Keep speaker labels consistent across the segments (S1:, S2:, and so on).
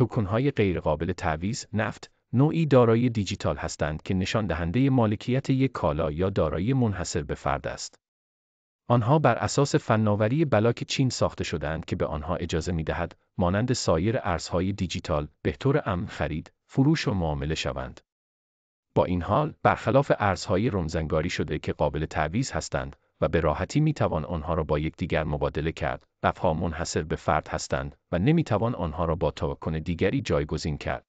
S1: توکن‌های غیرقابل تعویض نفت نوعی دارایی دیجیتال هستند که نشان دهنده مالکیت یک کالا یا دارایی منحصر به فرد است. آنها بر اساس فناوری بلاک چین ساخته شدند که به آنها اجازه می دهد، مانند سایر ارزهای دیجیتال، به طور امن خرید، فروش و معامله شوند. با این حال، برخلاف ارزهای رمزنگاری شده که قابل تعویض هستند، و به راحتی میتوان آنها را با یکدیگر مبادله کرد. رفها منحصر به فرد هستند و نمی توان آنها را با تاکن دیگری جایگزین کرد.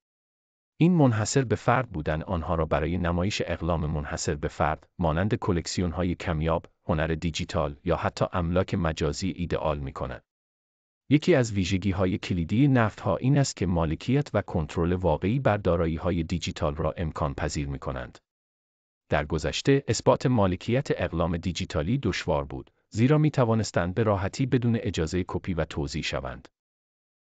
S1: این منحصر به فرد بودن آنها را برای نمایش اقلام منحصر به فرد مانند کلکسیون های کمیاب، هنر دیجیتال یا حتی املاک مجازی ایدئال می کند. یکی از ویژگی های کلیدی نفت ها این است که مالکیت و کنترل واقعی بر دارایی های دیجیتال را امکان پذیر می کنند. در گذشته اثبات مالکیت اقلام دیجیتالی دشوار بود زیرا می توانستند به راحتی بدون اجازه کپی و توزیع شوند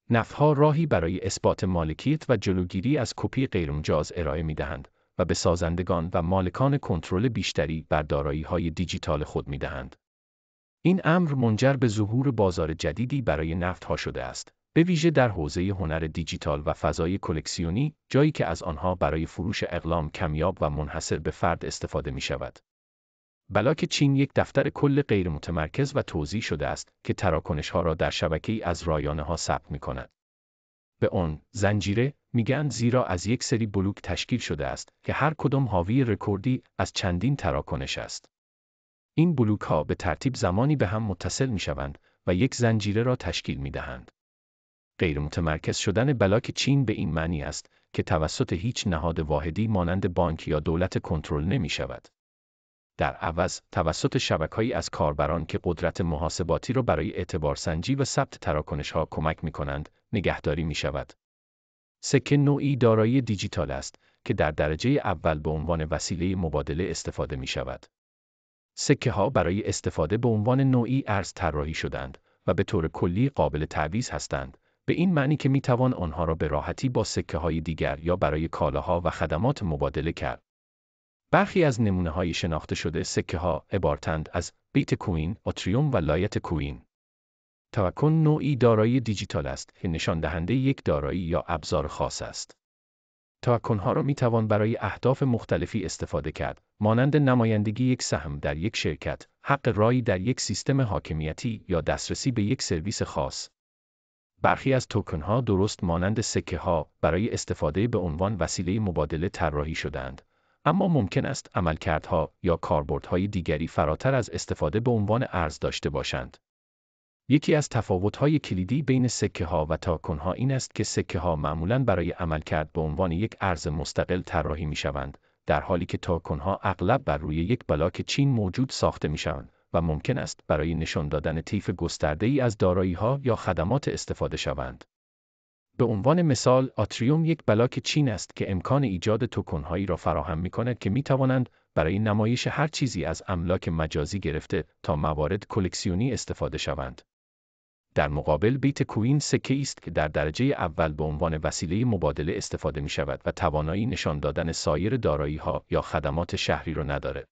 S1: نفها راهی برای اثبات مالکیت و جلوگیری از کپی غیرمجاز ارائه می دهند و به سازندگان و مالکان کنترل بیشتری بر دارایی های دیجیتال خود می دهند. این امر منجر به ظهور بازار جدیدی برای نفت ها شده است به ویژه در حوزه هنر دیجیتال و فضای کلکسیونی، جایی که از آنها برای فروش اقلام کمیاب و منحصر به فرد استفاده می شود. بلاک چین یک دفتر کل غیر متمرکز و توضیح شده است که تراکنش ها را در شبکه ای از رایانه ها ثبت می کند. به آن زنجیره میگند زیرا از یک سری بلوک تشکیل شده است که هر کدام حاوی رکوردی از چندین تراکنش است. این بلوک ها به ترتیب زمانی به هم متصل می شوند و یک زنجیره را تشکیل می دهند. مرکز شدن بلاک چین به این معنی است که توسط هیچ نهاد واحدی مانند بانک یا دولت کنترل نمی شود. در عوض توسط شبکهایی از کاربران که قدرت محاسباتی را برای سنجی و ثبت تراکنش ها کمک می کنند، نگهداری می شود. سکه نوعی دارایی دیجیتال است که در درجه اول به عنوان وسیله مبادله استفاده می شود. سکه ها برای استفاده به عنوان نوعی ارز طراحی شدند و به طور کلی قابل تعویض هستند به این معنی که می توان آنها را به راحتی با سکه های دیگر یا برای کالاها و خدمات مبادله کرد. برخی از نمونه های شناخته شده سکه ها عبارتند از بیت کوین، اتریوم و لایت کوین. تاکن نوعی دارایی دیجیتال است که نشان دهنده یک دارایی یا ابزار خاص است. تاکن ها را می توان برای اهداف مختلفی استفاده کرد، مانند نمایندگی یک سهم در یک شرکت، حق رای در یک سیستم حاکمیتی یا دسترسی به یک سرویس خاص. برخی از توکن ها درست مانند سکه ها برای استفاده به عنوان وسیله مبادله طراحی شدند. اما ممکن است عملکردها یا کاربردهای دیگری فراتر از استفاده به عنوان ارز داشته باشند. یکی از های کلیدی بین سکه ها و تاکن ها این است که سکه ها معمولا برای عملکرد به عنوان یک ارز مستقل طراحی می شوند، در حالی که تاکن ها اغلب بر روی یک بلاک چین موجود ساخته می شوند. و ممکن است برای نشان دادن طیف گسترده ای از دارایی ها یا خدمات استفاده شوند. به عنوان مثال، آتریوم یک بلاک چین است که امکان ایجاد توکن را فراهم می کند که می توانند برای نمایش هر چیزی از املاک مجازی گرفته تا موارد کلکسیونی استفاده شوند. در مقابل بیت کوین سکه است که در درجه اول به عنوان وسیله مبادله استفاده می شود و توانایی نشان دادن سایر دارایی ها یا خدمات شهری را ندارد.